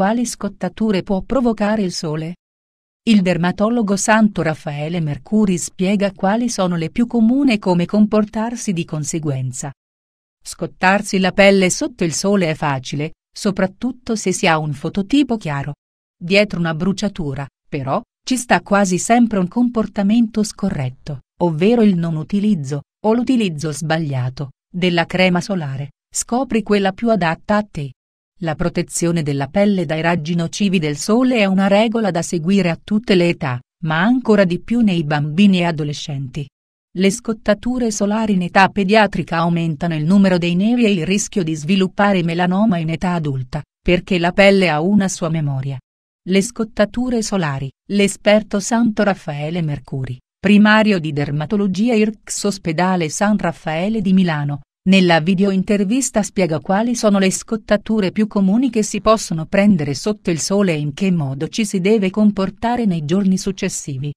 quali scottature può provocare il sole. Il dermatologo Santo Raffaele Mercuri spiega quali sono le più comuni e come comportarsi di conseguenza. Scottarsi la pelle sotto il sole è facile, soprattutto se si ha un fototipo chiaro. Dietro una bruciatura, però, ci sta quasi sempre un comportamento scorretto, ovvero il non utilizzo, o l'utilizzo sbagliato, della crema solare. Scopri quella più adatta a te. La protezione della pelle dai raggi nocivi del sole è una regola da seguire a tutte le età, ma ancora di più nei bambini e adolescenti. Le scottature solari in età pediatrica aumentano il numero dei neri e il rischio di sviluppare melanoma in età adulta, perché la pelle ha una sua memoria. Le scottature solari, l'esperto Santo Raffaele Mercuri, primario di dermatologia IRCS Ospedale San Raffaele di Milano, nella videointervista spiega quali sono le scottature più comuni che si possono prendere sotto il sole e in che modo ci si deve comportare nei giorni successivi.